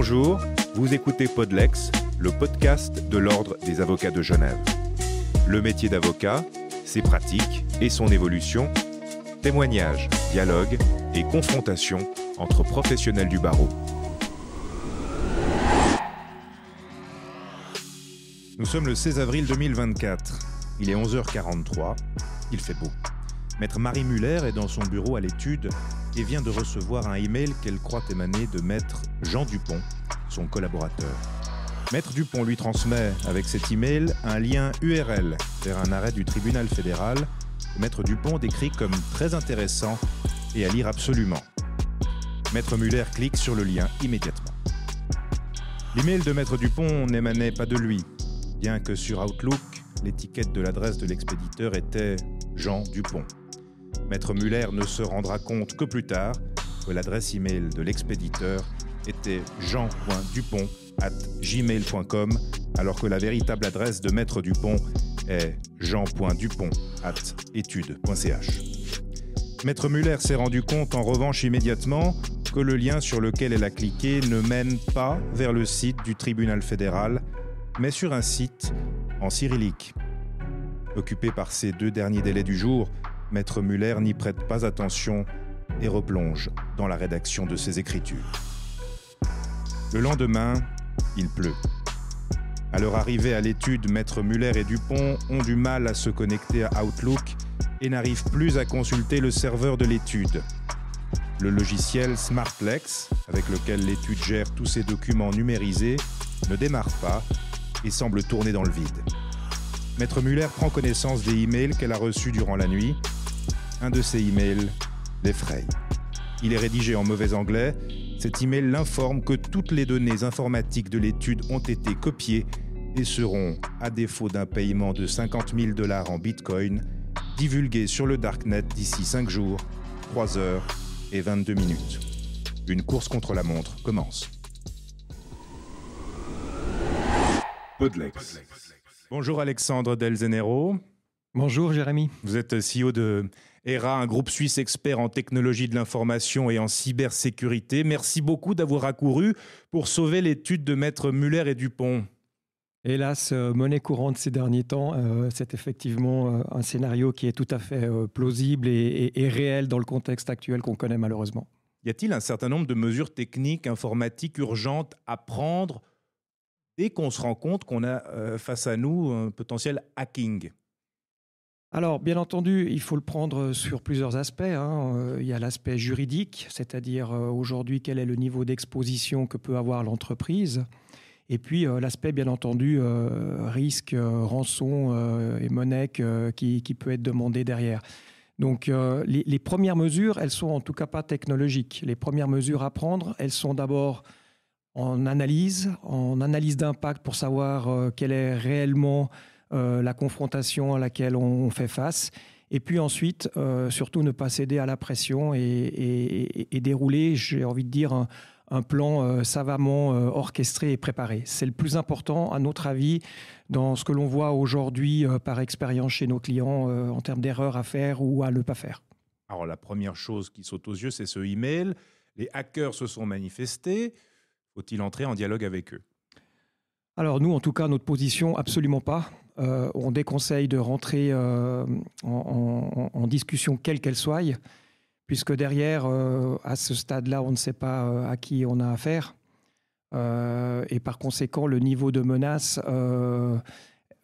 Bonjour, vous écoutez Podlex, le podcast de l'Ordre des avocats de Genève. Le métier d'avocat, ses pratiques et son évolution, témoignages, dialogues et confrontations entre professionnels du barreau. Nous sommes le 16 avril 2024. Il est 11h43. Il fait beau. Maître Marie Muller est dans son bureau à l'étude et vient de recevoir un email qu'elle croit émaner de Maître Jean Dupont, son collaborateur. Maître Dupont lui transmet, avec cet email, un lien URL vers un arrêt du tribunal fédéral que Maître Dupont décrit comme très intéressant et à lire absolument. Maître Muller clique sur le lien immédiatement. L'email de Maître Dupont n'émanait pas de lui, bien que sur Outlook, l'étiquette de l'adresse de l'expéditeur était Jean Dupont. Maître Muller ne se rendra compte que plus tard que l'adresse email de l'expéditeur était jean.dupont at gmail.com alors que la véritable adresse de Maître Dupont est jean.dupont at Maître Muller s'est rendu compte en revanche immédiatement que le lien sur lequel elle a cliqué ne mène pas vers le site du tribunal fédéral, mais sur un site en cyrillique. Occupé par ces deux derniers délais du jour, Maître Muller n'y prête pas attention et replonge dans la rédaction de ses écritures. Le lendemain, il pleut. À leur arrivée à l'étude, Maître Muller et Dupont ont du mal à se connecter à Outlook et n'arrivent plus à consulter le serveur de l'étude. Le logiciel Smartlex, avec lequel l'étude gère tous ses documents numérisés, ne démarre pas et semble tourner dans le vide. Maître Muller prend connaissance des emails qu'elle a reçus durant la nuit. Un de ces emails l'effraie. Il est rédigé en mauvais anglais cet email l'informe que toutes les données informatiques de l'étude ont été copiées et seront, à défaut d'un paiement de 50 000 dollars en Bitcoin, divulguées sur le Darknet d'ici 5 jours, 3 heures et 22 minutes. Une course contre la montre commence. Bonjour Alexandre Del Zenero. Bonjour Jérémy. Vous êtes CEO de ERA, un groupe suisse expert en technologie de l'information et en cybersécurité. Merci beaucoup d'avoir accouru pour sauver l'étude de Maître Muller et Dupont. Hélas, euh, monnaie courante ces derniers temps, euh, c'est effectivement euh, un scénario qui est tout à fait plausible et, réel dans le contexte actuel qu'on connaît malheureusement. Y a-t-il un certain nombre de mesures techniques, informatiques urgentes à prendre dès qu'on se rend compte qu'on a face à nous un potentiel hacking alors, bien entendu, il faut le prendre euh, sur plusieurs aspects. Hein. Euh, il y a l'aspect juridique, c'est-à-dire euh, aujourd'hui quel est le niveau d'exposition que peut avoir l'entreprise. Et puis l'aspect, bien entendu, risque, rançon et monnaie qui, peut être demandé derrière. Donc les, premières mesures, elles sont en tout cas pas technologiques. Les premières mesures à prendre, elles sont d'abord en analyse, en analyse d'impact pour savoir quel est réellement euh, la confrontation à laquelle on fait face. Et puis ensuite, euh, surtout ne pas céder à la pression et, dérouler, j'ai envie de dire, un, plan euh, savamment orchestré et préparé. C'est le plus important, à notre avis, dans ce que l'on voit aujourd'hui par expérience chez nos clients en termes d'erreurs à faire ou à ne pas faire. Alors la première chose qui saute aux yeux, c'est ce email. Les hackers se sont manifestés. Faut-il entrer en dialogue avec eux alors nous, en tout cas, notre position, absolument pas. Euh, on déconseille de rentrer euh, en, discussion quelle qu'elle soit, puisque derrière, euh, à ce stade-là, on ne sait pas à qui on a affaire. et par conséquent, le niveau de menace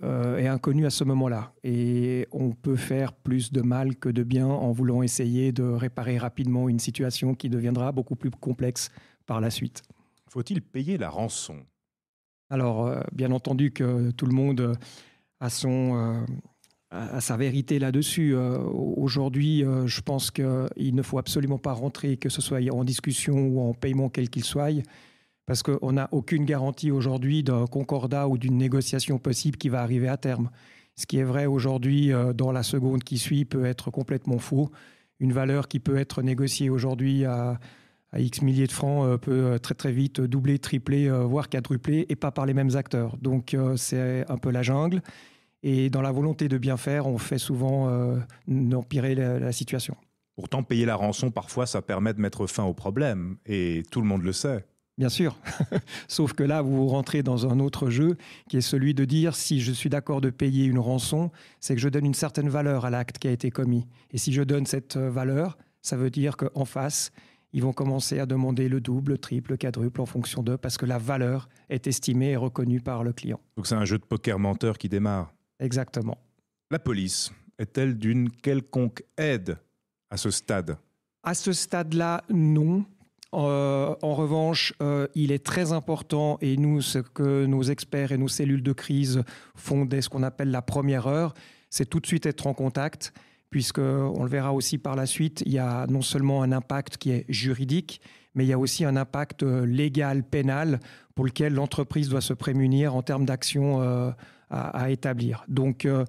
est inconnu à ce moment-là. Et on peut faire plus de mal que de bien en voulant essayer de réparer rapidement une situation qui deviendra beaucoup plus complexe par la suite. Faut-il payer la rançon Alors, bien entendu que tout le monde euh, à à sa vérité là-dessus. Euh, aujourd'hui, euh, je pense qu'il ne faut absolument pas rentrer, que ce soit en discussion ou en paiement quel qu'il soit, parce qu'on n'a aucune garantie aujourd'hui d'un concordat ou d'une négociation possible qui va arriver à terme. Ce qui est vrai aujourd'hui dans la seconde qui suit peut être complètement faux. Une valeur qui peut être négociée aujourd'hui à, à, X milliers de francs peut très très vite doubler, tripler, voire quadrupler, et pas par les mêmes acteurs. Donc c'est un peu la jungle. Et dans la volonté de bien faire, on fait souvent euh, empirer la, situation. Pourtant, payer la rançon, parfois, ça permet de mettre fin au problème. Et tout le monde le sait. Bien sûr. Sauf que là, vous rentrez dans un autre jeu qui est celui de dire si je suis d'accord de payer une rançon, c'est que je donne une certaine valeur à l'acte qui a été commis. Et si je donne cette euh, valeur, ça veut dire qu'en face, ils vont commencer à demander le double, le triple, le quadruple en fonction d'eux parce que la valeur est estimée et reconnue par le client. Donc c'est un jeu de poker menteur qui démarre. Exactement. La police est-elle d'une quelconque aide à ce stade À ce stade-là, non. Euh, en revanche, euh, il est très important, et nous, ce que nos experts et nos cellules de crise font dès ce qu'on appelle la première heure, c'est tout de suite être en contact, puisque on le verra aussi par la suite, il y a non seulement un impact qui est juridique, mais il y a aussi un impact euh, légal, pénal, pour lequel l'entreprise doit se prémunir en termes d'action à, établir. Donc, euh,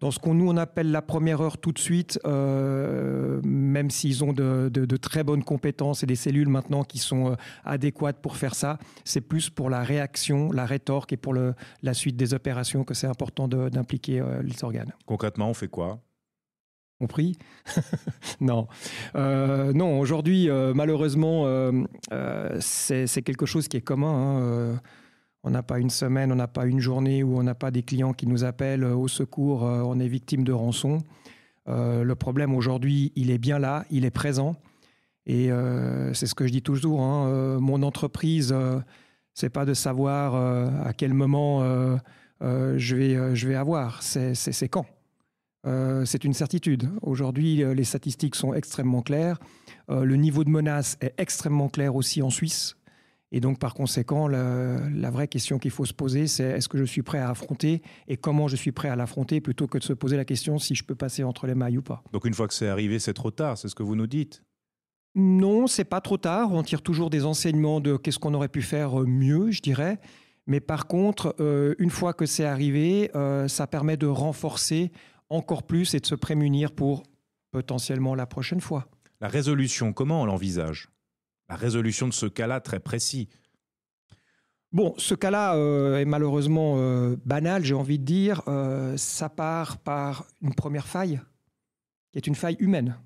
dans ce qu'on nous on appelle la première heure tout de suite, euh, même s'ils ont de, de, très bonnes compétences et des cellules maintenant qui sont euh, adéquates pour faire ça, c'est plus pour la réaction, la rétorque et pour le, la suite des opérations que c'est important d'impliquer les organes. Concrètement, on fait quoi On prie Non. non, aujourd'hui, malheureusement, c'est quelque chose qui est commun. Hein, on n'a pas une semaine, on n'a pas une journée où on n'a pas des clients qui nous appellent euh, au secours, euh, on est victime de rançon. Euh, le problème aujourd'hui, il est bien là, il est présent. Et c'est ce que je dis toujours. Hein, mon entreprise, c'est pas de savoir à quel moment je vais, je vais avoir. C'est quand. c'est une certitude. Aujourd'hui, les statistiques sont extrêmement claires. le niveau de menace est extrêmement clair aussi en Suisse. Et donc, par conséquent, la, vraie question qu'il faut se poser, c'est est-ce que je suis prêt à affronter et comment je suis prêt à l'affronter plutôt que de se poser la question si je peux passer entre les mailles ou pas. Donc, une fois que c'est arrivé, c'est trop tard, c'est ce que vous nous dites Non, c'est pas trop tard. On tire toujours des enseignements de qu'est-ce qu'on aurait pu faire euh, mieux, je dirais. Mais par contre, euh, une fois que c'est arrivé, euh, ça permet de renforcer encore plus et de se prémunir pour potentiellement la prochaine fois. La résolution, comment on l'envisage la résolution de ce cas-là très précis. Bon, ce cas-là euh, est malheureusement euh, banal, j'ai envie de dire. Euh, ça part par une première faille, qui est une faille humaine.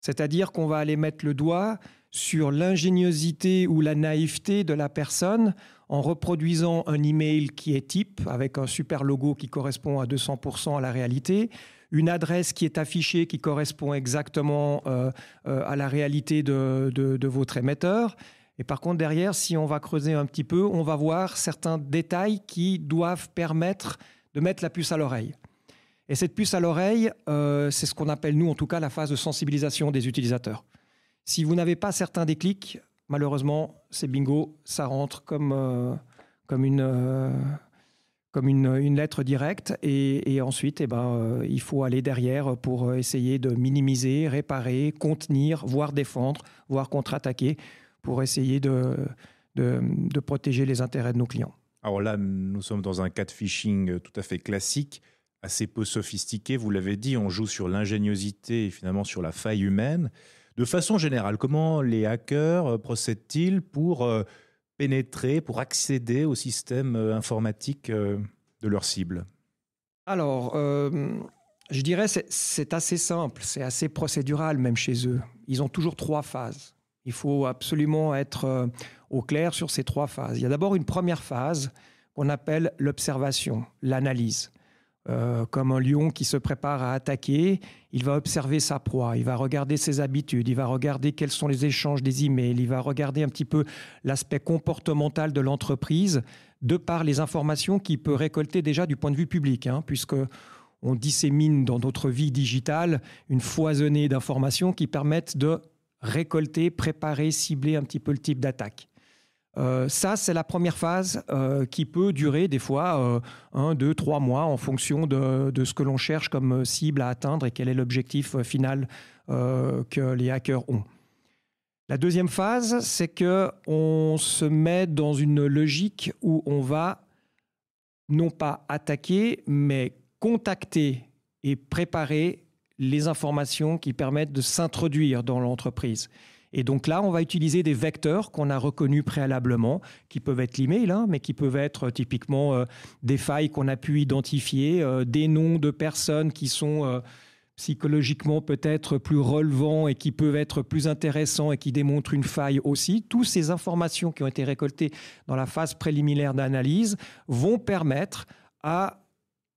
C'est-à-dire qu'on va aller mettre le doigt sur l'ingéniosité ou la naïveté de la personne en reproduisant un email qui est type avec un super logo qui correspond à 200% à la réalité, une adresse qui est affichée qui correspond exactement euh, euh, à la réalité de, votre émetteur. Et par contre, derrière, si on va creuser un petit peu, on va voir certains détails qui doivent permettre de mettre la puce à l'oreille. Et cette puce à l'oreille, euh, c'est ce qu'on appelle, nous en tout cas, la phase de sensibilisation des utilisateurs. Si vous n'avez pas certains déclics, malheureusement, c'est bingo, ça rentre comme, euh, comme une... Euh, comme une, une, lettre directe et, ensuite eh ben, euh, il faut aller derrière pour essayer de minimiser, réparer, contenir, voire défendre, voire contre-attaquer pour essayer de, de, de, protéger les intérêts de nos clients. Alors là, nous sommes dans un cas de phishing tout à fait classique, assez peu sophistiqué, vous l'avez dit, on joue sur l'ingéniosité et finalement sur la faille humaine. De façon générale, comment les hackers euh, procèdent-ils pour euh, pénétrer, pour accéder au système euh, informatique de leur cible Alors, je dirais c'est assez simple, c'est assez procédural même chez eux. Ils ont toujours trois phases. Il faut absolument être au clair sur ces trois phases. Il y a d'abord une première phase qu'on appelle l'observation, l'analyse. Euh, comme un lion qui se prépare à attaquer, il va observer sa proie, il va regarder ses habitudes, il va regarder quels sont les échanges des emails, il va regarder un petit peu l'aspect comportemental de l'entreprise, de par les informations qu'il peut récolter déjà du point de vue public, puisqu'on hein, puisque on dissémine dans notre vie digitale une foisonnée d'informations qui permettent de récolter, préparer, cibler un petit peu le type d'attaque. Euh, ça, c'est la première phase euh, qui peut durer des fois euh, un, deux, trois mois en fonction de, de ce que l'on cherche comme cible à atteindre et quel est l'objectif final que les hackers ont. La deuxième phase, c'est que on se met dans une logique où on va non pas attaquer, mais contacter et préparer les informations qui permettent de s'introduire dans l'entreprise. Et donc là, on va utiliser des vecteurs qu'on a reconnus préalablement, qui peuvent être l'email, hein, mais qui peuvent être euh, typiquement euh, des failles qu'on a pu identifier, euh, des noms de personnes qui sont psychologiquement peut-être plus relevants et qui peuvent être plus intéressants et qui démontrent une faille aussi. Toutes ces informations qui ont été récoltées dans la phase préliminaire d'analyse vont permettre à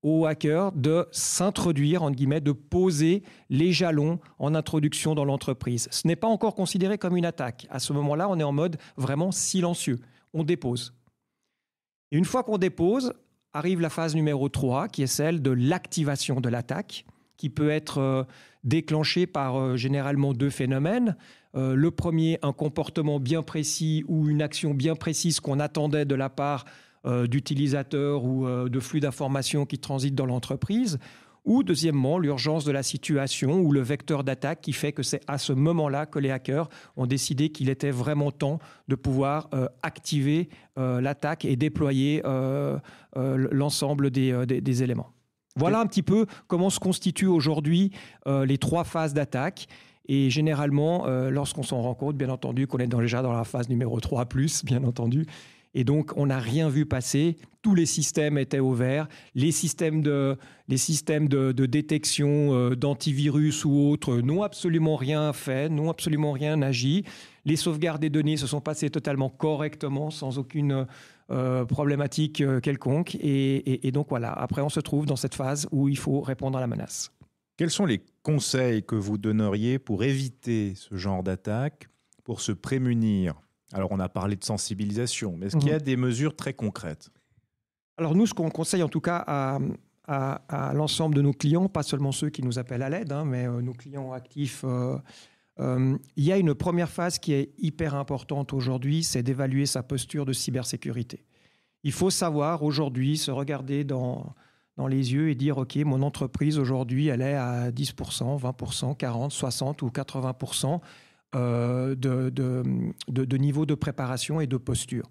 aux hackers de s'introduire, entre guillemets, de poser les jalons en introduction dans l'entreprise. Ce n'est pas encore considéré comme une attaque. À ce moment-là, on est en mode vraiment silencieux. On dépose. une fois qu'on dépose, arrive la phase numéro 3, qui est celle de l'activation de l'attaque, qui peut être euh, déclenchée par euh, généralement deux phénomènes. Euh, le premier, un comportement bien précis ou une action bien précise qu'on attendait de la part euh, d'utilisateurs ou euh, de flux d'informations qui transitent dans l'entreprise, ou deuxièmement l'urgence de la situation ou le vecteur d'attaque qui fait que c'est à ce moment-là que les hackers ont décidé qu'il était vraiment temps de pouvoir euh, activer l'attaque et déployer l'ensemble des, éléments. Voilà un petit peu comment se constituent aujourd'hui les trois phases d'attaque. Et généralement, lorsqu'on s'en rend compte, bien entendu, qu'on est déjà dans la phase numéro 3, bien entendu, et donc, on n'a rien vu passer. Tous les systèmes étaient ouverts. Les systèmes de, systèmes de, détection euh, d'antivirus ou autres n'ont absolument rien fait, n'ont absolument rien agi. Les sauvegardes des données se sont passées totalement correctement, sans aucune euh, problématique euh, quelconque. et donc, voilà. Après, on se trouve dans cette phase où il faut répondre à la menace. Quels sont les conseils que vous donneriez pour éviter ce genre d'attaque, pour se prémunir alors on a parlé de sensibilisation, mais est-ce qu'il y a mhm. des mesures très concrètes Alors nous, ce qu'on conseille en tout cas à, l'ensemble de nos clients, pas seulement ceux qui nous appellent à l'aide, hein, mais euh, nos clients actifs, euh, euh, il y a une première phase qui est hyper importante aujourd'hui, c'est d'évaluer sa posture de cybersécurité. Il faut savoir aujourd'hui se regarder dans, dans les yeux et dire, OK, mon entreprise aujourd'hui, elle est à 10%, 20%, 40%, 60% ou 80% euh, de, de, de, niveau de préparation et de posture.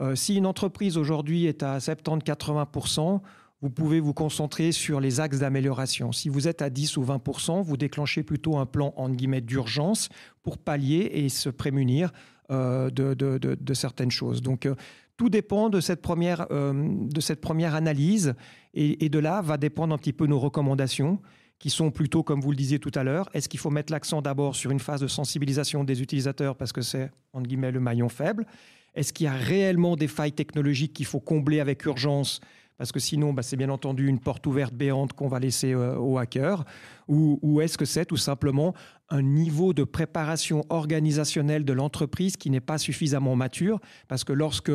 Euh, si une entreprise aujourd'hui est à 70-80%, vous pouvez vous concentrer sur les axes d'amélioration. Si vous êtes à 10 ou 20 vous déclenchez plutôt un plan en guillemets d'urgence pour pallier et se prémunir euh, de, de, de, certaines choses. Donc tout dépend de cette première, de cette première analyse et, de là va dépendre un petit peu nos recommandations qui sont plutôt, comme vous le disiez tout à l'heure, est-ce qu'il faut mettre l'accent d'abord sur une phase de sensibilisation des utilisateurs parce que c'est, entre guillemets, le maillon faible Est-ce qu'il y a réellement des failles technologiques qu'il faut combler avec urgence parce que sinon, bah, c'est bien entendu une porte ouverte béante qu'on va laisser euh, au aux hackers. Ou, ou est-ce que c'est tout simplement un niveau de préparation organisationnelle de l'entreprise qui n'est pas suffisamment mature Parce que lorsque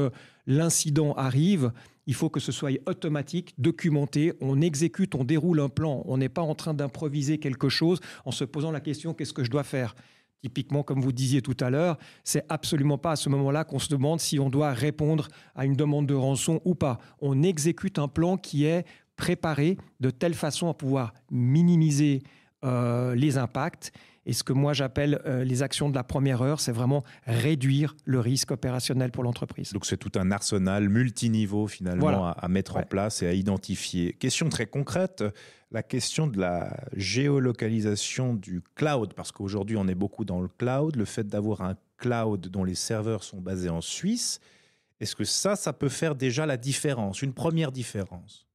l'incident arrive, il faut que ce soit automatique, documenté, on exécute, on déroule un plan. On n'est pas en train d'improviser quelque chose en se posant la question qu'est-ce que je dois faire Typiquement, comme vous disiez tout à l'heure, c'est absolument pas à ce moment-là qu'on se demande si on doit répondre à une demande de rançon ou pas. On exécute un plan qui est préparé de telle façon à pouvoir minimiser euh, les impacts. Et ce que moi j'appelle euh, les actions de la première heure, c'est vraiment réduire le risque opérationnel pour l'entreprise. Donc c'est tout un arsenal multiniveau finalement à, mettre en place et à identifier. Question très concrète, la question de la géolocalisation du cloud, parce qu'aujourd'hui on est beaucoup dans le cloud, le fait d'avoir un cloud dont les serveurs sont basés en Suisse, est-ce que ça, ça peut faire déjà la différence, une première différence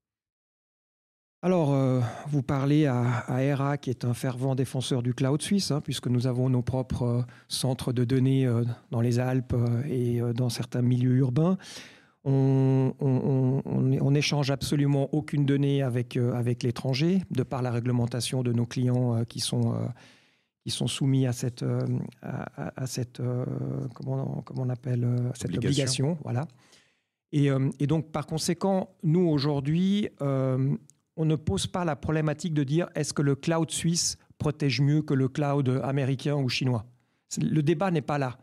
alors, euh, vous parlez à, à, qui est un fervent défenseur du cloud suisse, hein, puisque nous avons nos propres euh, centres de données euh, dans les Alpes et dans certains milieux urbains. On, n'échange absolument aucune donnée avec, euh, avec l'étranger, de par la réglementation de nos clients euh, qui, sont, euh, qui sont soumis à cette, à, cette comment, comment, on appelle cette obligation. voilà. et, donc, par conséquent, nous, aujourd'hui, on ne pose pas la problématique de dire est-ce que le cloud suisse protège mieux que le cloud américain ou chinois. Le débat n'est pas là.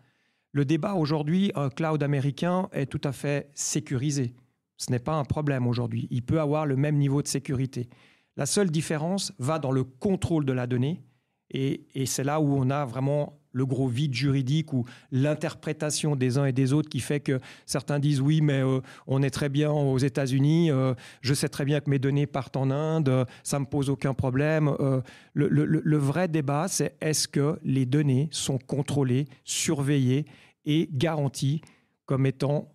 Le débat aujourd'hui, un euh, cloud américain, est tout à fait sécurisé. Ce n'est pas un problème aujourd'hui. Il peut avoir le même niveau de sécurité. La seule différence va dans le contrôle de la donnée, et c'est là où on a vraiment le gros vide juridique ou l'interprétation des uns et des autres qui fait que certains disent oui, mais euh, on est très bien aux États-Unis, euh, je sais très bien que mes données partent en Inde, Ça euh, ça me pose aucun problème. Le, vrai débat, c'est est-ce que les données sont contrôlées, surveillées et garanties comme étant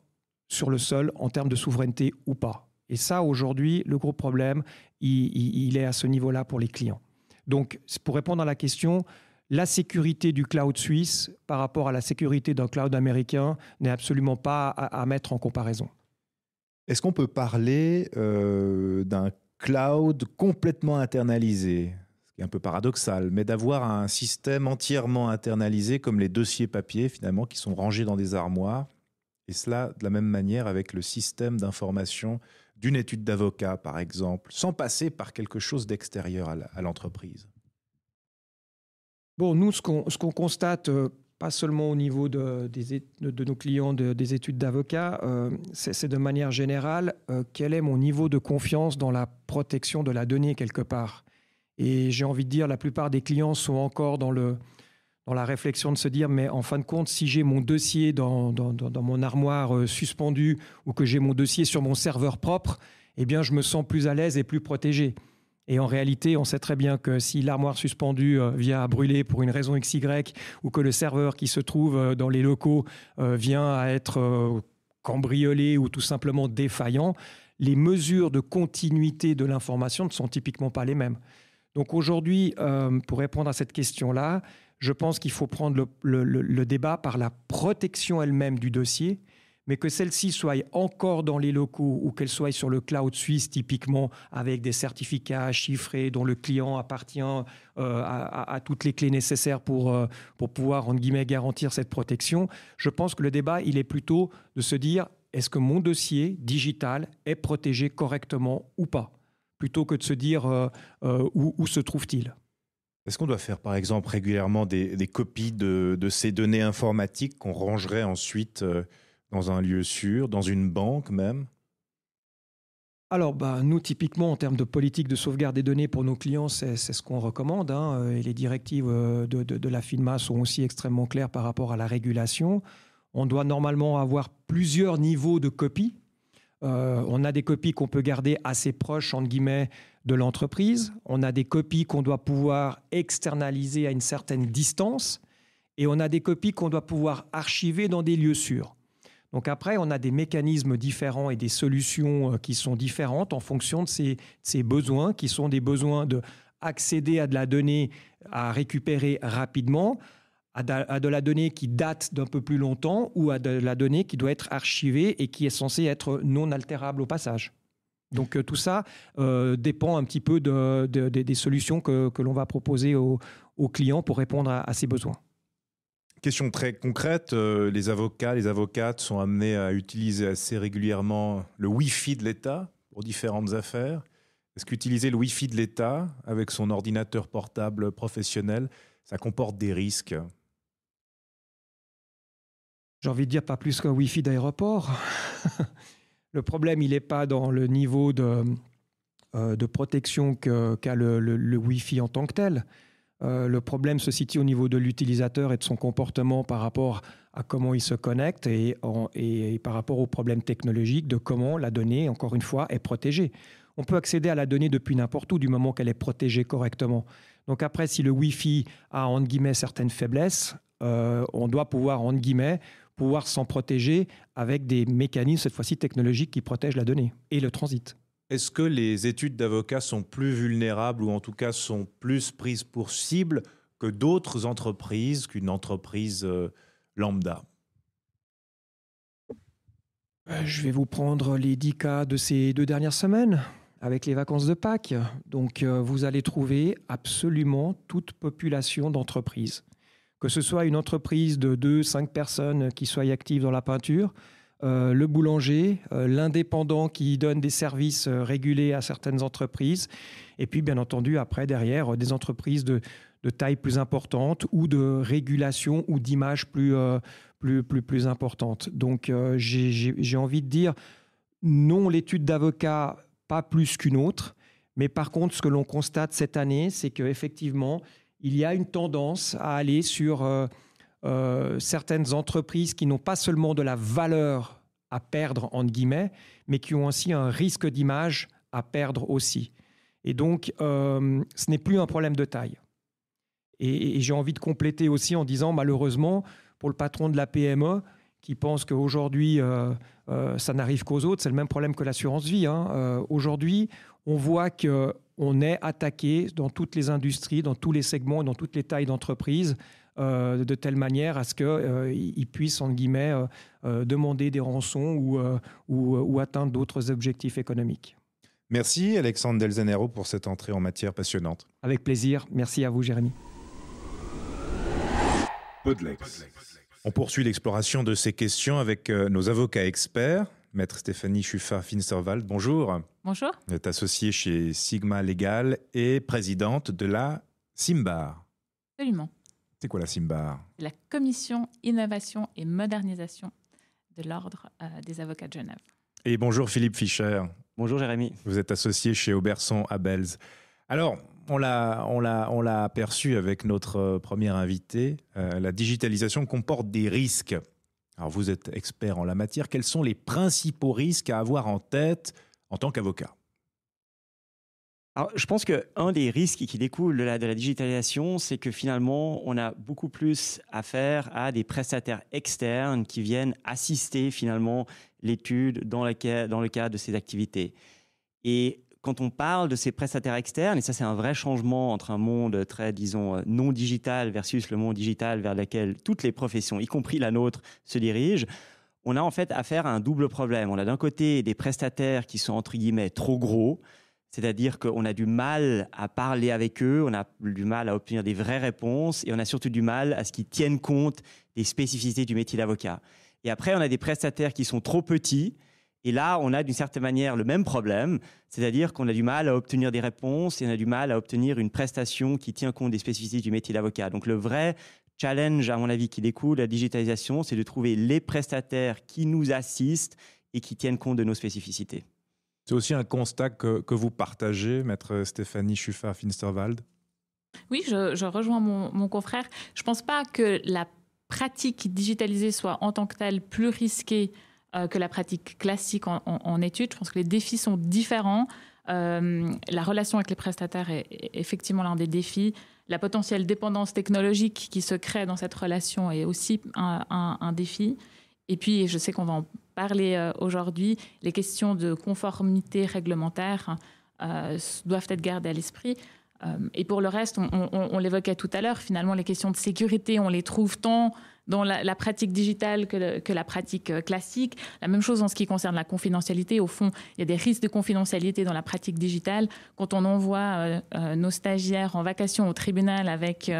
sur le sol en termes de souveraineté ou pas Et ça, aujourd'hui, le gros problème, il est à ce niveau-là pour les clients. Donc, pour répondre à la question, la sécurité du cloud suisse par rapport à la sécurité d'un cloud américain n'est absolument pas à, mettre en comparaison. Est-ce qu'on peut parler euh, d'un cloud complètement internalisé Ce qui est un peu paradoxal, mais d'avoir un système entièrement internalisé comme les dossiers papier finalement qui sont rangés dans des armoires. Et cela de la même manière avec le système d'information d'une étude d'avocat, par exemple, sans passer par quelque chose d'extérieur à l'entreprise. Bon, nous, ce qu'on constate, euh, pas seulement au niveau de, nos clients des études d'avocats, euh, c'est de manière générale, euh, quel est mon niveau de confiance dans la protection de la donnée quelque part Et j'ai envie de dire, la plupart des clients sont encore dans, la réflexion de se dire, mais en fin de compte, si j'ai mon dossier dans, dans mon armoire suspendue ou que j'ai mon dossier sur mon serveur propre, eh bien, je me sens plus à l'aise et plus protégé. Et en réalité, on sait très bien que si l'armoire suspendue euh, vient à brûler pour une raison XY ou que le serveur qui se trouve euh, dans les locaux euh, vient à être cambriolé ou tout simplement défaillant, les mesures de continuité de l'information ne sont typiquement pas les mêmes. Donc aujourd'hui, pour répondre à cette question-là, je pense qu'il faut prendre le, le, débat par la protection elle-même du dossier mais que celle ci soit encore dans les locaux ou qu'elle soit sur le cloud suisse typiquement avec des certificats chiffrés dont le client appartient euh, à, toutes les clés nécessaires pour, euh, pour pouvoir, entre guillemets, garantir cette protection, je pense que le débat, il est plutôt de se dire, est-ce que mon dossier digital est protégé correctement ou pas, plutôt que de se dire euh, où, où se trouve-t-il. Est-ce qu'on doit faire, par exemple, régulièrement des, des copies de, de, ces données informatiques qu'on rangerait ensuite dans un lieu sûr, dans une banque même alors, bah, nous, typiquement, en termes de politique de sauvegarde des données pour nos clients, c'est ce qu'on recommande. Hein, euh, et les directives euh, de, la FINMA sont aussi extrêmement claires par rapport à la régulation. On doit normalement avoir plusieurs niveaux de copies. Euh, on a des copies qu'on peut garder assez proches, entre guillemets, de l'entreprise. On a des copies qu'on doit pouvoir externaliser à une certaine distance. Et on a des copies qu'on doit pouvoir archiver dans des lieux sûrs. Donc après, on a des mécanismes différents et des solutions euh, qui sont différentes en fonction de ces, besoins, qui sont des besoins de accéder à de la donnée à récupérer rapidement, à de la donnée qui date d'un peu plus longtemps ou à de la donnée qui doit être archivée et qui est censée être non altérable au passage. Donc euh, tout ça euh, dépend un petit peu des solutions que, l'on va proposer aux clients pour répondre à, ces besoins question très concrète. Euh, les avocats, les avocates sont amenés à utiliser assez régulièrement le Wi-Fi de l'État pour différentes affaires. Est-ce qu'utiliser le Wi-Fi de l'État avec son ordinateur portable professionnel, ça comporte des risques J'ai envie de dire pas plus qu'un Wi-Fi d'aéroport. le problème, il n'est pas dans le niveau de, euh, de protection qu'a le, le, le Wi-Fi en tant que tel. Euh, le problème se situe au niveau de l'utilisateur et de son comportement par rapport à comment il se connecte et, par rapport aux problèmes technologiques de comment la donnée, encore une fois, est protégée. On peut accéder à la donnée depuis n'importe où du moment qu'elle est protégée correctement. Donc après, si le Wi-Fi a entre guillemets certaines faiblesses, euh, on doit pouvoir entre guillemets pouvoir s'en protéger avec des mécanismes cette fois-ci technologiques qui protègent la donnée et le transit. Est-ce que les études d'avocats sont plus vulnérables ou en tout cas sont plus prises pour cible que d'autres entreprises, qu'une entreprise euh, lambda euh, Je vais vous prendre les 10 cas de ces deux dernières semaines avec les vacances de Pâques. Donc euh, vous allez trouver absolument toute population d'entreprises. Que ce soit une entreprise de 2, 5 personnes qui soit active dans la peinture, euh, le boulanger, euh, l'indépendant qui donne des services euh, régulés à certaines entreprises, et puis bien entendu après derrière des entreprises de, taille plus importante ou de régulation ou d'image plus, plus, plus, plus importante. Donc j'ai envie de dire non l'étude d'avocat pas plus qu'une autre, mais par contre ce que l'on constate cette année, c'est qu'effectivement il y a une tendance à aller sur euh, certaines entreprises qui n'ont pas seulement de la valeur à perdre, entre guillemets, mais qui ont aussi un risque d'image à perdre aussi. Et donc, euh, ce n'est plus un problème de taille. Et, j'ai envie de compléter aussi en disant, malheureusement, pour le patron de la PME, qui pense qu'aujourd'hui, euh, ça n'arrive qu'aux autres, c'est le même problème que l'assurance vie. Hein, aujourd'hui, on voit qu'on est attaqué dans toutes les industries, dans tous les segments, dans toutes les tailles d'entreprise, euh, de telle manière à ce qu'ils euh, puissent, entre guillemets, euh, demander des rançons ou, ou, atteindre d'autres objectifs économiques. Merci Alexandre delzanero pour cette entrée en matière passionnante. Avec plaisir. Merci à vous Jérémy. On poursuit l'exploration de ces questions avec nos avocats experts. Maître Stéphanie Schuffa-Finsterwald, bonjour. Bonjour. Vous êtes associée chez Sigma Légal et présidente de la SIMBAR. Absolument quoi la La Commission Innovation et Modernisation de l'Ordre euh, des avocats de Genève. Et bonjour Philippe Fischer. Bonjour Jérémy. Vous êtes associé chez Auberson à Alors, on l'a, on, on l'a aperçu avec notre euh, premier invité, euh, la digitalisation comporte des risques. Alors, vous êtes expert en la matière. Quels sont les principaux risques à avoir en tête en tant qu'avocat je pense qu'un des risques qui découle de la, digitalisation, c'est que finalement, on a beaucoup plus affaire à des prestataires externes qui viennent assister finalement l'étude dans, dans le cadre de ces activités. Et quand on parle de ces prestataires externes, et ça c'est un vrai changement entre un monde très, disons, euh, non digital versus le monde digital vers lequel toutes les professions, y compris la nôtre, se dirigent, on a en fait affaire à un double problème. On a d'un côté des prestataires qui sont entre guillemets trop gros, c'est-à-dire qu'on a du mal à parler avec eux, on a du mal à obtenir des vraies réponses et on a surtout du mal à ce qu'ils tiennent compte des spécificités du métier d'avocat. Et après, on a des prestataires qui sont trop petits. Et là, on a d'une certaine manière le même problème, c'est-à-dire qu'on a du mal à obtenir des réponses et on a du mal à obtenir une prestation qui tient compte des spécificités du métier d'avocat. Donc le vrai challenge, à mon avis, qui découle de la digitalisation, c'est de trouver les prestataires qui nous assistent et qui tiennent compte de nos spécificités. C'est aussi un constat que, vous partagez, maître Stéphanie Schuffa-Finsterwald Oui, je, rejoins mon, confrère. Je ne pense pas que la pratique digitalisée soit en tant que telle plus risquée euh, que la pratique classique en, études. Je pense que les défis sont différents. Euh, la relation avec les prestataires est, effectivement l'un des défis. La potentielle dépendance technologique qui se crée dans cette relation est aussi un défi. Et puis, je sais qu'on va en parler euh, aujourd'hui, les questions de conformité réglementaire hein, euh, doivent être gardées à l'esprit. Euh, et pour le reste, on, l'évoquait tout à l'heure, finalement, les questions de sécurité, on les trouve tant dans la, pratique digitale que, la pratique classique. La même chose en ce qui concerne la confidentialité. Au fond, il y a des risques de confidentialité dans la pratique digitale. Quand on envoie nos stagiaires en vacation au tribunal avec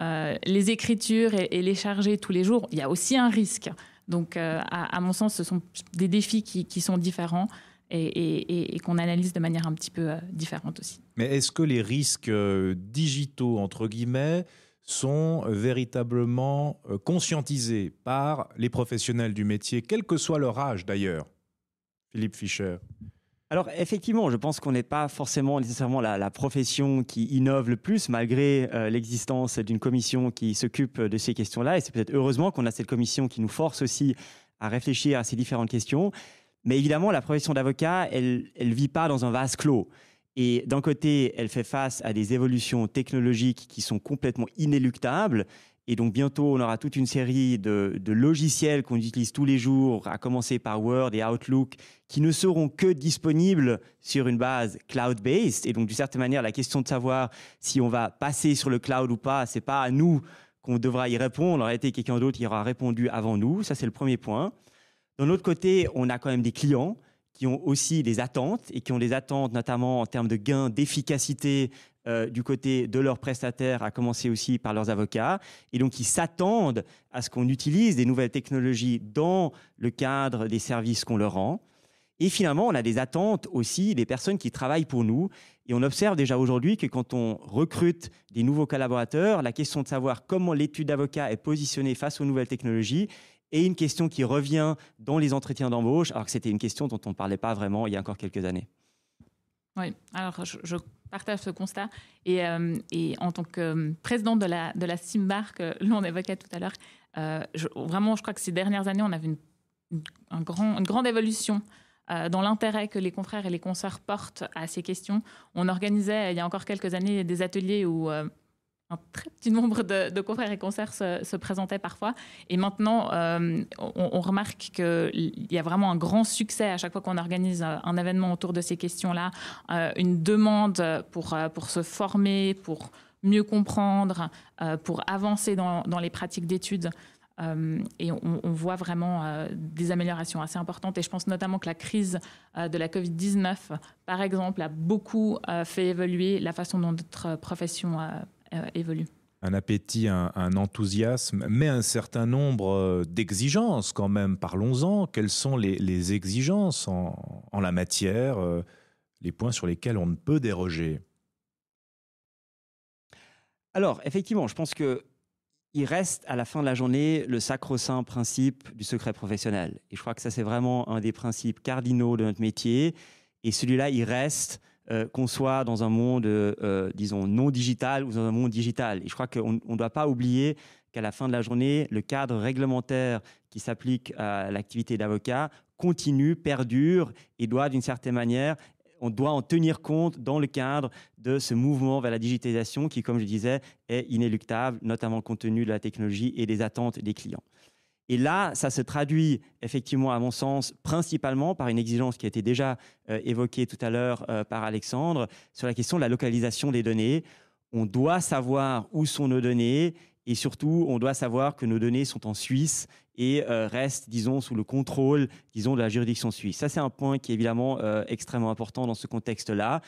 les écritures et, et les chargés tous les jours, il y a aussi un risque. Donc, euh, à, mon sens, ce sont des défis qui, sont différents et, et qu'on analyse de manière un petit peu euh, différente aussi. Mais est-ce que les risques euh, digitaux, entre guillemets, sont véritablement conscientisés par les professionnels du métier, quel que soit leur âge d'ailleurs Philippe Fischer alors effectivement, je pense qu'on n'est pas forcément nécessairement la, profession qui innove le plus, malgré euh, l'existence d'une commission qui s'occupe de ces questions-là. Et c'est peut-être heureusement qu'on a cette commission qui nous force aussi à réfléchir à ces différentes questions. Mais évidemment, la profession d'avocat, elle ne vit pas dans un vase clos. Et d'un côté, elle fait face à des évolutions technologiques qui sont complètement inéluctables et donc bientôt, on aura toute une série de, logiciels qu'on utilise tous les jours, à commencer par Word et Outlook, qui ne seront que disponibles sur une base cloud-based. Et donc d'une certaine manière, la question de savoir si on va passer sur le cloud ou pas, c'est pas à nous qu'on devra y répondre. En été quelqu'un d'autre qui aura répondu avant nous. Ça, c'est le premier point. D'un autre côté, on a quand même des clients qui ont aussi des attentes et qui ont des attentes notamment en termes de gains d'efficacité euh, du côté de leurs prestataires, à commencer aussi par leurs avocats. Et donc, ils s'attendent à ce qu'on utilise des nouvelles technologies dans le cadre des services qu'on leur rend. Et finalement, on a des attentes aussi des personnes qui travaillent pour nous. Et on observe déjà aujourd'hui que quand on recrute des nouveaux collaborateurs, la question de savoir comment l'étude d'avocat est positionnée face aux nouvelles technologies est une question qui revient dans les entretiens d'embauche, alors que c'était une question dont on ne parlait pas vraiment il y a encore quelques années. Oui, alors je partage ce constat. Et, euh, et en tant que euh, présidente président de la, de la CIMBAR, que l'on évoquait tout à l'heure, euh, vraiment, je crois que ces dernières années, on a une, une, un grand, une grande évolution dans l'intérêt que les confrères et les consoeurs portent à ces questions. On organisait, il y a encore quelques années, des ateliers où un très petit nombre de, confrères et concerts se, présentaient parfois. Et maintenant, euh, on, remarque qu'il y a vraiment un grand succès à chaque fois qu'on organise euh, un, événement autour de ces questions-là, euh, une demande pour, pour se former, pour mieux comprendre, pour avancer dans, dans les pratiques d'études. et on, on, voit vraiment des améliorations assez importantes. Et je pense notamment que la crise de la Covid-19, par exemple, a beaucoup fait évoluer la façon dont notre profession euh, un appétit, un, enthousiasme, mais un certain nombre euh, d'exigences quand même. Parlons-en. Quelles sont les, exigences en, la matière, euh, les points sur lesquels on ne peut déroger Alors, effectivement, je pense que il reste à la fin de la journée le sacro-saint principe du secret professionnel. Et je crois que ça, c'est vraiment un des principes cardinaux de notre métier. Et celui-là, il reste euh, qu'on soit dans un monde, euh, disons, non digital ou dans un monde digital. Et je crois qu'on ne doit pas oublier qu'à la fin de la journée, le cadre réglementaire qui s'applique à l'activité d'avocat continue, perdure et doit d'une certaine manière on doit en tenir compte dans le cadre de ce mouvement vers la digitalisation qui, comme je disais, est inéluctable, notamment compte tenu de la technologie et des attentes des clients. Et là, ça se traduit effectivement, à mon sens, principalement par une exigence qui a été déjà euh, évoquée tout à l'heure euh, par Alexandre sur la question de la localisation des données. On doit savoir où sont nos données et surtout, on doit savoir que nos données sont en Suisse et euh, restent, disons, sous le contrôle, disons, de la juridiction suisse. Ça, c'est un point qui est évidemment extrêmement important dans ce contexte-là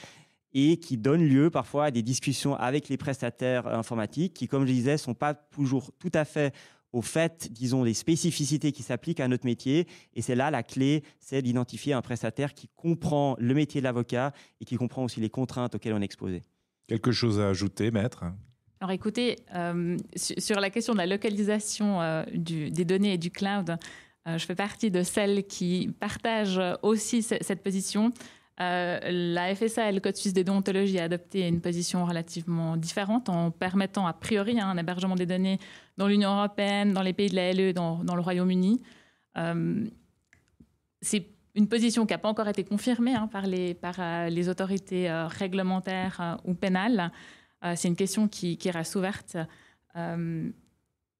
et qui donne lieu parfois à des discussions avec les prestataires informatiques qui, comme je disais, ne sont pas toujours tout à fait au fait, disons, des spécificités qui s'appliquent à notre métier. Et c'est là la clé, c'est d'identifier un prestataire qui comprend le métier de l'avocat et qui comprend aussi les contraintes auxquelles on est exposé. Quelque chose à ajouter, maître alors écoutez, euh, sur la question de la localisation euh, des données et du cloud, euh, je fais partie de celles qui partagent aussi cette position. Euh, la FSA et le Code suisse des déontologies a adopté une position relativement différente en permettant a priori hein, un hébergement des données dans l'Union européenne, dans les pays de la LE, dans, dans le Royaume-Uni. Euh, c'est une position qui n'a pas encore été confirmée hein, par, les, euh, autorités réglementaires ou pénales. c'est une question qui, qui reste ouverte.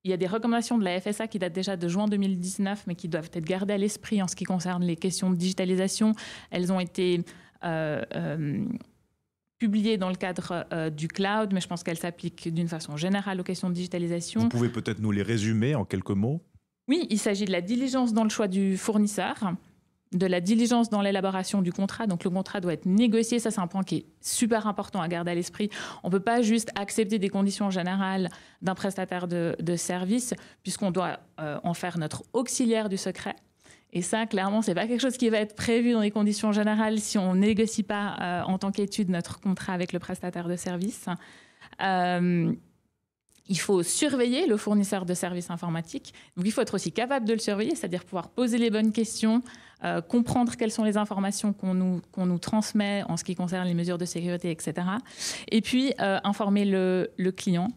Il y a des recommandations de la FSA qui datent déjà de juin 2019, mais qui doivent être gardées à l'esprit en ce qui concerne les questions de digitalisation. Elles ont été euh, euh, publiées dans le cadre euh, du cloud, mais je pense qu'elles s'appliquent d'une façon générale aux questions de digitalisation. Vous pouvez peut-être nous les résumer en quelques mots Oui, il s'agit de la diligence dans le choix du fournisseur, de la diligence dans l'élaboration du contrat. Donc le contrat doit être négocié, ça c'est un point qui est super important à garder à l'esprit. On ne peut pas juste accepter des conditions générales d'un prestataire de, service puisqu'on doit euh, en faire notre auxiliaire du secret. Et ça, clairement, c'est pas quelque chose qui va être prévu dans les conditions générales si on négocie pas euh, en tant qu'étude notre contrat avec le prestataire de service. Euh, il faut surveiller le fournisseur de services informatiques. Donc, il faut être aussi capable de le surveiller, c'est-à-dire pouvoir poser les bonnes questions, euh, comprendre quelles sont les informations qu'on nous, nous transmet en ce qui concerne les mesures de sécurité, etc. Et puis, euh, informer le, le, client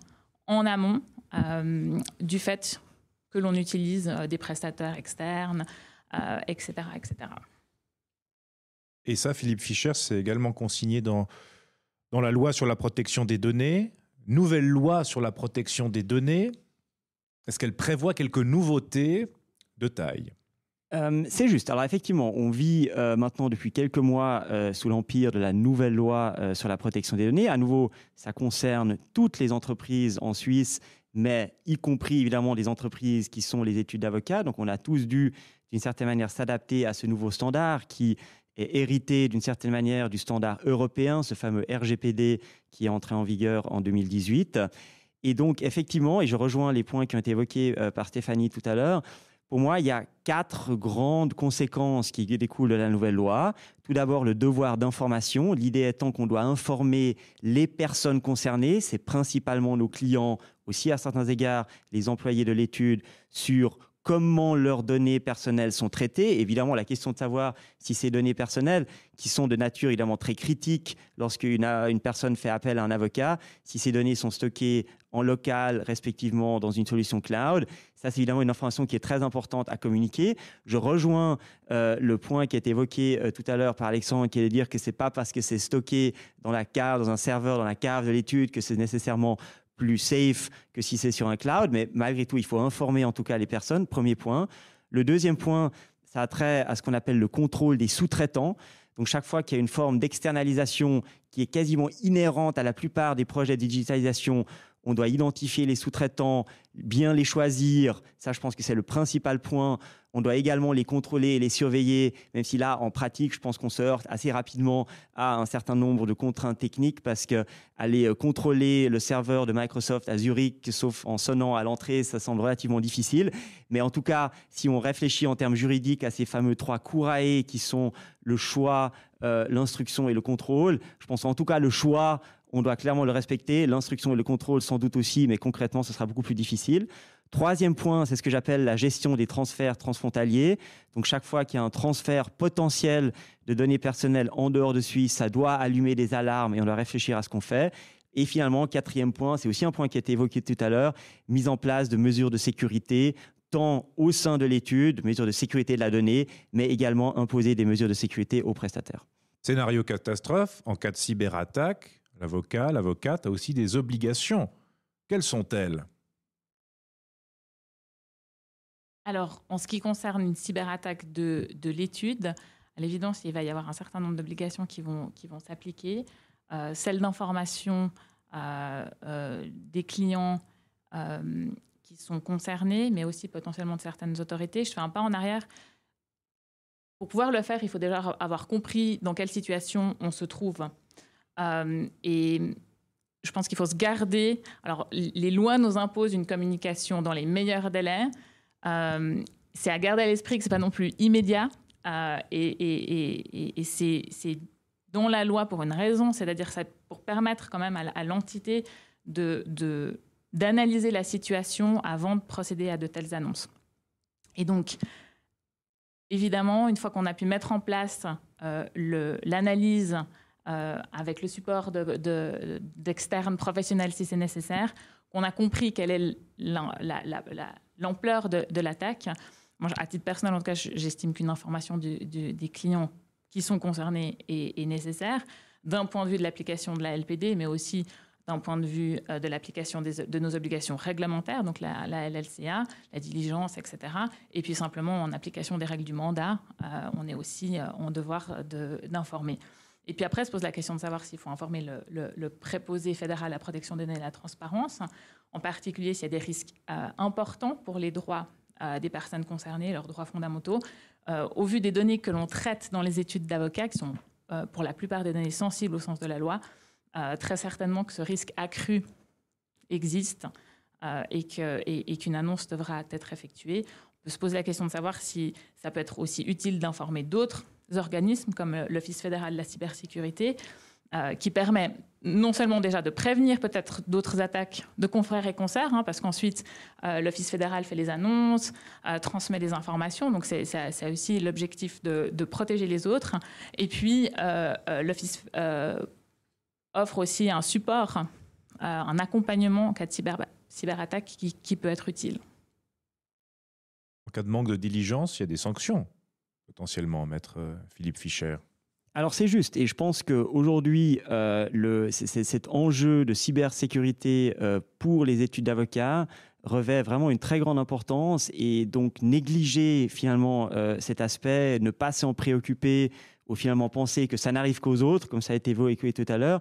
en amont euh, du fait que l'on utilise des prestataires externes, etc., etc. Et ça, Philippe Fischer, c'est également consigné dans, dans la loi sur la protection des données, nouvelle loi sur la protection des données. Est-ce qu'elle prévoit quelques nouveautés de taille euh, c'est juste. Alors effectivement, on vit euh, maintenant depuis quelques mois euh, sous l'empire de la nouvelle loi sur la protection des données. À nouveau, ça concerne toutes les entreprises en Suisse, mais y compris évidemment les entreprises qui sont les études d'avocats. Donc on a tous dû, d'une certaine manière, s'adapter à ce nouveau standard qui est hérité d'une certaine manière du standard européen, ce fameux RGPD qui est entré en vigueur en 2018. Et donc effectivement, et je rejoins les points qui ont été évoqués par Stéphanie tout à l'heure, pour moi, il y a quatre grandes conséquences qui découlent de la nouvelle loi. Tout d'abord, le devoir d'information. L'idée étant qu'on doit informer les personnes concernées, c'est principalement nos clients, aussi à certains égards les employés de l'étude, sur comment leurs données personnelles sont traitées. Évidemment, la question de savoir si ces données personnelles, qui sont de nature évidemment très critiques, lorsqu'une une personne fait appel à un avocat, si ces données sont stockées en local, respectivement dans une solution cloud. Ça, c'est évidemment une information qui est très importante à communiquer. Je rejoins euh, le point qui a été évoqué euh, tout à l'heure par Alexandre, qui est de dire que ce n'est pas parce que c'est stocké dans la cave, dans un serveur, dans la cave de l'étude, que c'est nécessairement plus safe que si c'est sur un cloud, mais malgré tout, il faut informer en tout cas les personnes, premier point. Le deuxième point, ça a trait à ce qu'on appelle le contrôle des sous-traitants. Donc chaque fois qu'il y a une forme d'externalisation qui est quasiment inhérente à la plupart des projets de digitalisation, on doit identifier les sous-traitants, bien les choisir. Ça, je pense que c'est le principal point. On doit également les contrôler et les surveiller, même si là, en pratique, je pense qu'on se heurte assez rapidement à un certain nombre de contraintes techniques parce que aller euh, contrôler le serveur de Microsoft à Zurich, sauf en sonnant à l'entrée, ça semble relativement difficile. Mais en tout cas, si on réfléchit en termes juridiques à ces fameux trois courailles qui sont le choix, euh, l'instruction et le contrôle, je pense en tout cas le choix, on doit clairement le respecter. L'instruction et le contrôle, sans doute aussi, mais concrètement, ce sera beaucoup plus difficile. Troisième point, c'est ce que j'appelle la gestion des transferts transfrontaliers. Donc chaque fois qu'il y a un transfert potentiel de données personnelles en dehors de Suisse, ça doit allumer des alarmes et on doit réfléchir à ce qu'on fait. Et finalement, quatrième point, c'est aussi un point qui a été évoqué tout à l'heure, mise en place de mesures de sécurité, tant au sein de l'étude, mesures de sécurité de la donnée, mais également imposer des mesures de sécurité aux prestataires. Scénario catastrophe, en cas de cyberattaque, L'avocat, l'avocate a aussi des obligations. Quelles sont-elles Alors, en ce qui concerne une cyberattaque de, l'étude, à l'évidence, il va y avoir un certain nombre d'obligations qui vont, s'appliquer. Euh, celles d'information euh, euh, des clients qui sont concernés, mais aussi potentiellement de certaines autorités. Je fais un pas en arrière. Pour pouvoir le faire, il faut déjà avoir compris dans quelle situation on se trouve euh, et je pense qu'il faut se garder. Alors, les lois nous imposent une communication dans les meilleurs délais. Euh, c'est à garder à l'esprit que ce n'est pas non plus immédiat. Euh, et, c'est dans la loi pour une raison, c'est-à-dire pour permettre quand même à, l'entité de d'analyser la situation avant de procéder à de telles annonces. Et donc, évidemment, une fois qu'on a pu mettre en place l'analyse euh, avec le support d'externes professionnels si c'est nécessaire, On a compris quelle est l'ampleur de, l'attaque. à titre personnel, en tout cas, j'estime qu'une information des clients qui sont concernés est, nécessaire, d'un point de vue de l'application de la LPD, mais aussi d'un point de vue euh, de l'application de nos obligations réglementaires, donc la, LLCA, la diligence, etc. Et puis simplement en application des règles du mandat, euh, on est aussi en devoir d'informer. Et puis après, se pose la question de savoir s'il faut informer le, préposé fédéral à la protection des données et à la transparence, en particulier s'il y a des risques euh, importants pour les droits euh, des personnes concernées, leurs droits fondamentaux, euh, au vu des données que l'on traite dans les études d'avocats, qui sont pour la plupart des données sensibles au sens de la loi, très certainement que ce risque accru existe et qu'une et, annonce devra être effectuée. On peut se poser la question de savoir si ça peut être aussi utile d'informer d'autres organismes comme euh, l'Office fédéral de la cybersécurité, euh, qui permet non seulement déjà de prévenir peut-être d'autres attaques de confrères et concerts, hein, parce qu'ensuite euh, l'Office fédéral fait les annonces, transmet des informations, donc c'est aussi l'objectif de, protéger les autres. Et puis l'Office offre aussi un support, un accompagnement en cas de cyber, cyberattaque qui, qui peut être utile. En cas de manque de diligence, il y a des sanctions potentiellement, maître euh, Philippe Fischer alors c'est juste, et je pense qu'aujourd'hui, euh, cet enjeu de cybersécurité euh, pour les études d'avocat revêt vraiment une très grande importance, et donc négliger finalement cet aspect, ne pas s'en préoccuper, ou finalement penser que ça n'arrive qu'aux autres, comme ça a été évoqué tout à l'heure,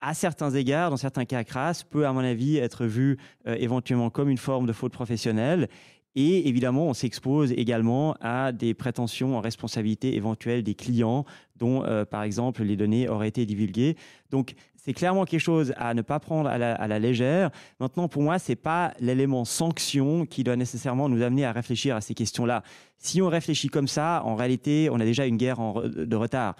à certains égards, dans certains cas crasse, peut à mon avis être vu éventuellement comme une forme de faute professionnelle, et évidemment, on s'expose également à des prétentions en responsabilité éventuelle des clients dont, euh, par exemple, les données auraient été divulguées. Donc, c'est clairement quelque chose à ne pas prendre à la, légère. Maintenant, pour moi, ce n'est pas l'élément sanction qui doit nécessairement nous amener à réfléchir à ces questions-là. Si on réfléchit comme ça, en réalité, on a déjà une guerre de retard.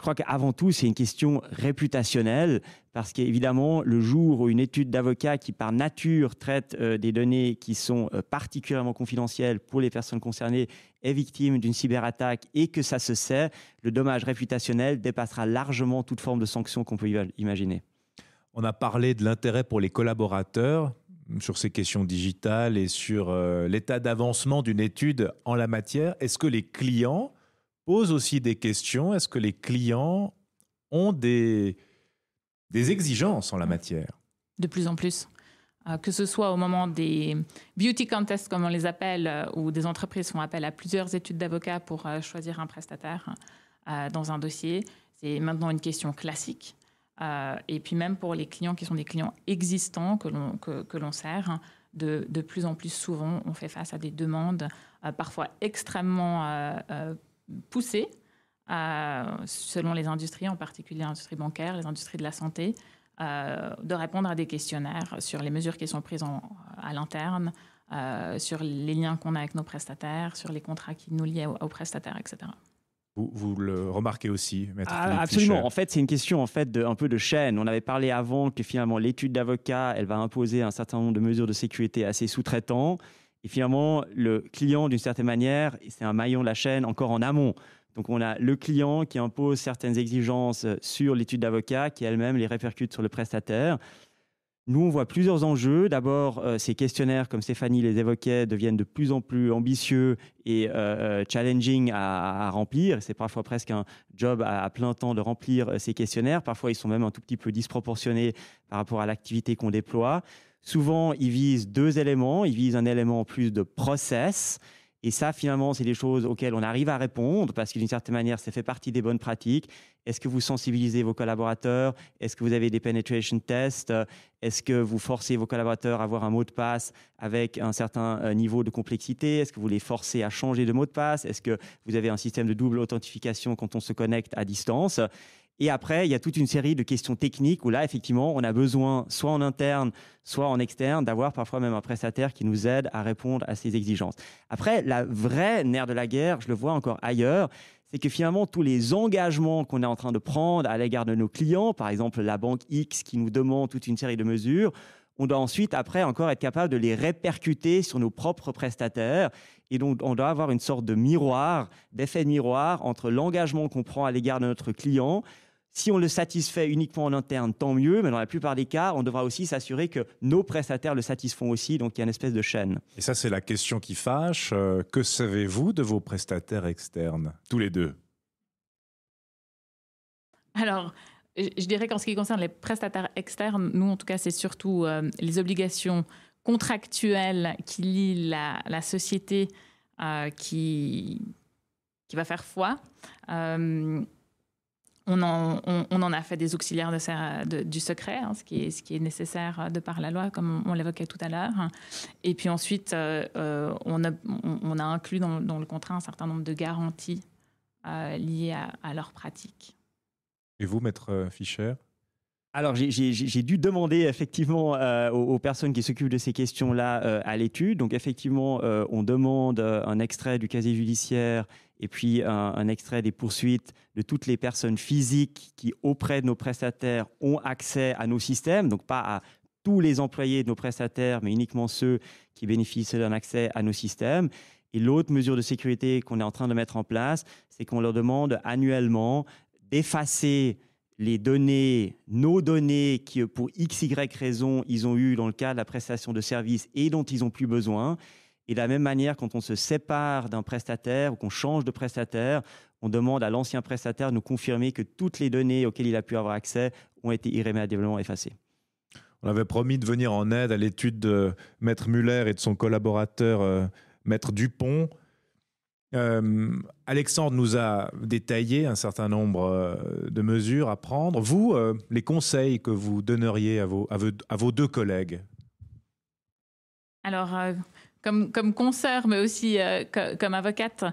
Je crois qu'avant tout, c'est une question réputationnelle, parce qu'évidemment, le jour où une étude d'avocat qui, par nature, traite euh, des données qui sont euh, particulièrement confidentielles pour les personnes concernées est victime d'une cyberattaque et que ça se sait, le dommage réputationnel dépassera largement toute forme de sanction qu'on peut imaginer. On a parlé de l'intérêt pour les collaborateurs sur ces questions digitales et sur euh, l'état d'avancement d'une étude en la matière. Est-ce que les clients pose aussi des questions. Est-ce que les clients ont des, des exigences en la matière De plus en plus. Euh, que ce soit au moment des beauty contests, comme on les appelle, euh, ou des entreprises font appel à plusieurs études d'avocats pour euh, choisir un prestataire dans un dossier, c'est maintenant une question classique. et puis même pour les clients qui sont des clients existants que l'on que, l'on sert, de, de, plus en plus souvent, on fait face à des demandes parfois extrêmement Pousser, euh, selon les industries, en particulier l'industrie bancaire, les industries de la santé, euh, de répondre à des questionnaires sur les mesures qui sont prises à l'interne, euh, sur les liens qu'on a avec nos prestataires, sur les contrats qui nous lient aux, prestataires, etc. Vous, vous, le remarquez aussi, Maître ah, Absolument. En fait, c'est une question en fait de, un peu de chaîne. On avait parlé avant que finalement l'étude d'avocat, elle va imposer un certain nombre de mesures de sécurité à ses sous-traitants. Et finalement, le client, d'une certaine manière, c'est un maillon de la chaîne encore en amont. Donc on a le client qui impose certaines exigences sur l'étude d'avocat qui elle-même les répercute sur le prestataire. Nous, on voit plusieurs enjeux. D'abord, euh, ces questionnaires, comme Stéphanie les évoquait, deviennent de plus en plus ambitieux et euh, euh, challenging à, remplir. C'est parfois presque un job à, plein temps de remplir ces questionnaires. Parfois, ils sont même un tout petit peu disproportionnés par rapport à l'activité qu'on déploie. Souvent, ils visent deux éléments. Ils visent un élément en plus de process et ça, finalement, c'est des choses auxquelles on arrive à répondre parce que d'une certaine manière, ça fait partie des bonnes pratiques. Est-ce que vous sensibilisez vos collaborateurs Est-ce que vous avez des penetration tests Est-ce que vous forcez vos collaborateurs à avoir un mot de passe avec un certain euh, niveau de complexité Est-ce que vous les forcez à changer de mot de passe Est-ce que vous avez un système de double authentification quand on se connecte à distance et après, il y a toute une série de questions techniques où là, effectivement, on a besoin, soit en interne, soit en externe, d'avoir parfois même un prestataire qui nous aide à répondre à ces exigences. Après, la vraie nerf de la guerre, je le vois encore ailleurs, c'est que finalement, tous les engagements qu'on est en train de prendre à l'égard de nos clients, par exemple la banque X qui nous demande toute une série de mesures, on doit ensuite, après, encore être capable de les répercuter sur nos propres prestataires. Et donc, on doit avoir une sorte de miroir, d'effet de miroir entre l'engagement qu'on prend à l'égard de notre client si on le satisfait uniquement en interne, tant mieux, mais dans la plupart des cas, on devra aussi s'assurer que nos prestataires le satisfont aussi, donc il y a une espèce de chaîne. Et ça, c'est la question qui fâche. Euh, que savez-vous de vos prestataires externes, tous les deux Alors, je dirais qu'en ce qui concerne les prestataires externes, nous, en tout cas, c'est surtout euh, les obligations contractuelles qui lient la, société euh, qui, qui va faire foi. Euh, on en, a fait des auxiliaires du secret, hein, ce, qui est, nécessaire euh, de par la loi, comme on, l'évoquait tout à l'heure. Et puis ensuite, euh, euh, on, a, inclus dans, le contrat un certain nombre de garanties liées à, leur pratique. Et vous, maître Fischer alors j'ai dû demander effectivement aux, personnes qui s'occupent de ces questions-là à l'étude. Donc effectivement, on demande un extrait du casier judiciaire et puis un, extrait des poursuites de toutes les personnes physiques qui, auprès de nos prestataires, ont accès à nos systèmes, donc pas à tous les employés de nos prestataires, mais uniquement ceux qui bénéficient d'un accès à nos systèmes. Et l'autre mesure de sécurité qu'on est en train de mettre en place, c'est qu'on leur demande annuellement d'effacer les données, nos données qui, pour x, y raison, ils ont eu dans le cas de la prestation de services et dont ils n'ont plus besoin. Et de la même manière, quand on se sépare d'un prestataire ou qu'on change de prestataire, on demande à l'ancien prestataire de nous confirmer que toutes les données auxquelles il a pu avoir accès ont été irrémédiablement effacées. On avait promis de venir en aide à l'étude de Maître Muller et de son collaborateur euh, Maître Dupont. Euh, Alexandre nous a détaillé un certain nombre euh, de mesures à prendre. Vous, les conseils que vous donneriez à vos, à vos deux collègues Alors, comme, comme consoeur, mais aussi euh, comme avocate,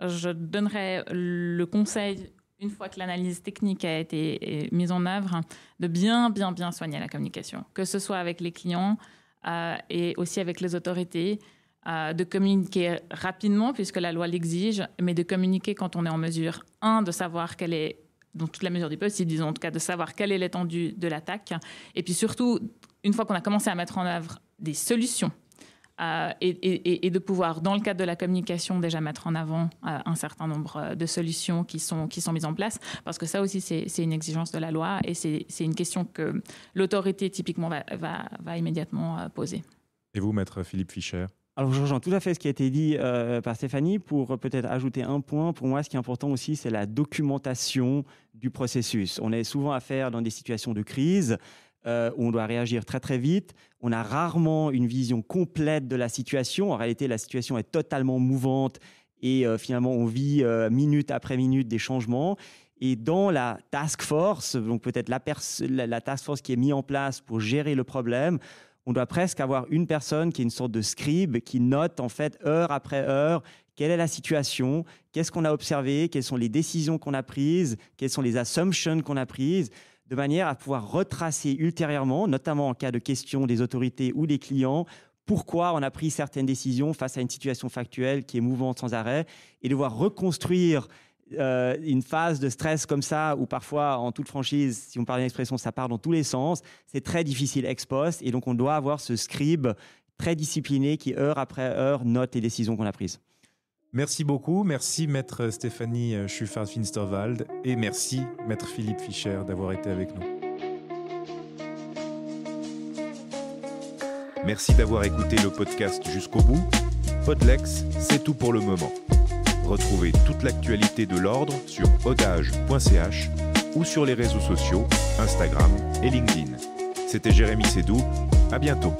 je donnerais le conseil, une fois que l'analyse technique a été mise en œuvre, de bien, bien, bien soigner la communication, que ce soit avec les clients euh, et aussi avec les autorités, euh, de communiquer rapidement, puisque la loi l'exige, mais de communiquer quand on est en mesure, un, de savoir quelle est, dans toute la mesure du possible, disons en tout cas, de savoir quelle est l'étendue de l'attaque, et puis surtout, une fois qu'on a commencé à mettre en œuvre des solutions euh, et, de pouvoir, dans le cadre de la communication, déjà mettre en avant euh, un certain nombre euh, de solutions qui sont, qui sont mises en place, parce que ça aussi, c'est une exigence de la loi et c'est une question que l'autorité typiquement va, va, va immédiatement poser. Et vous, maître Philippe Fischer alors, je tout à fait ce qui a été dit par Stéphanie pour peut-être ajouter un point. Pour moi, ce qui est important aussi, c'est la documentation du processus. On est souvent à faire dans des situations de crise euh, on doit réagir très très vite. On a rarement une vision complète de la situation. En réalité, la situation est totalement mouvante et euh, finalement on vit euh, minute après minute des changements. Et dans la task force, donc peut-être la, la task force qui est mise en place pour gérer le problème, on doit presque avoir une personne qui est une sorte de scribe qui note en fait heure après heure quelle est la situation, qu'est-ce qu'on a observé, quelles sont les décisions qu'on a prises, quelles sont les assumptions qu'on a prises de manière à pouvoir retracer ultérieurement, notamment en cas de questions des autorités ou des clients, pourquoi on a pris certaines décisions face à une situation factuelle qui est mouvante sans arrêt, et devoir reconstruire euh, une phase de stress comme ça, ou parfois, en toute franchise, si on parle d'une expression, ça part dans tous les sens, c'est très difficile ex post, et donc on doit avoir ce scribe très discipliné qui, heure après heure, note les décisions qu'on a prises. Merci beaucoup. Merci, maître Stéphanie euh, Schuffard-Finsterwald. Et merci, maître Philippe Fischer, d'avoir été avec nous. Merci d'avoir écouté le podcast jusqu'au bout. Podlex, c'est tout pour le moment. Retrouvez toute l'actualité de l'ordre sur odage.ch ou sur les réseaux sociaux, Instagram et LinkedIn. C'était Jérémy Sédou. À bientôt.